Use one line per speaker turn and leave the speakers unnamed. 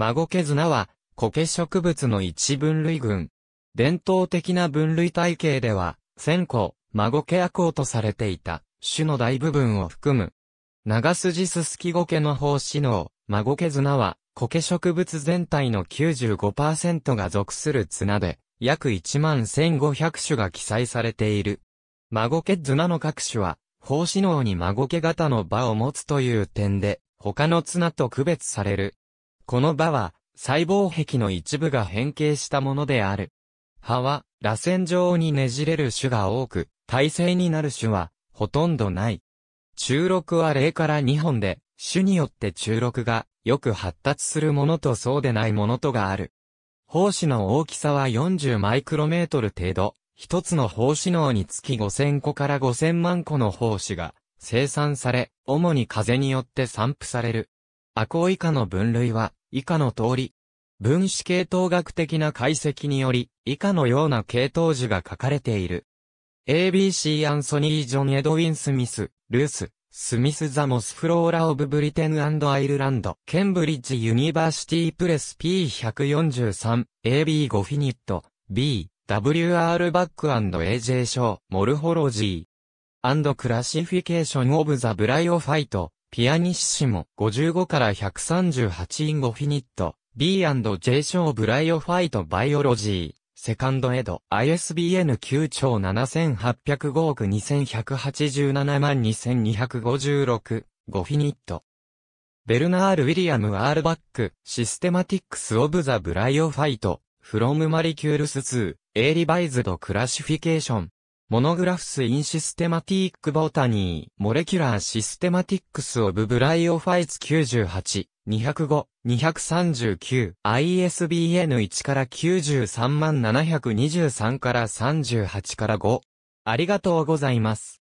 マゴケズナは、苔植物の一分類群。伝統的な分類体系では、千個、マゴケアコウとされていた、種の大部分を含む。長筋ススキゴケの胞子の、マゴケズナは、苔植物全体の95%が属する綱で、約1万1500種が記載されている。マゴケズナの各種は、胞子脳にマゴケ型の場を持つという点で、他の綱と区別される。この場は、細胞壁の一部が変形したものである。葉は、螺旋状にねじれる種が多く、耐性になる種は、ほとんどない。中録は0から2本で、種によって中録が、よく発達するものとそうでないものとがある。胞子の大きさは40マイクロメートル程度、一つの胞子脳につき5000個から5000万個の胞子が生産され、主に風によって散布される。アコイカの分類は、以下の通り、分子系統学的な解析により、以下のような系統樹が書かれている。ABC アンソニー・ジョン・エドウィン・スミス、ルース、スミス・ザ・モス・フローラ・オブ・ブリテン・アイルランド、ケンブリッジ・ユニバーシティ・プレス P143、a b ゴフィニット、B、WR バック &AJ ショー、モルフォロジー、アンドクラシフィケーションオブザブライオファイト、ピアニッシモ、55から138インゴフィニット、B&J ショーブライオファイトバイオロジー、セカンドエド、ISBN 9兆7805億2187万2256、ゴフィニット。ベルナール・ウィリアム・アールバック、システマティックス・オブ・ザ・ブライオファイト、フロム・マリキュールス2、エイリバイズド・クラシフィケーション、モノグラフスインシステマティックボタニー、モレキュラーシステマティックスオブブライオファイツ98、205、239、ISBN 1から93万723から38から5。ありがとうございます。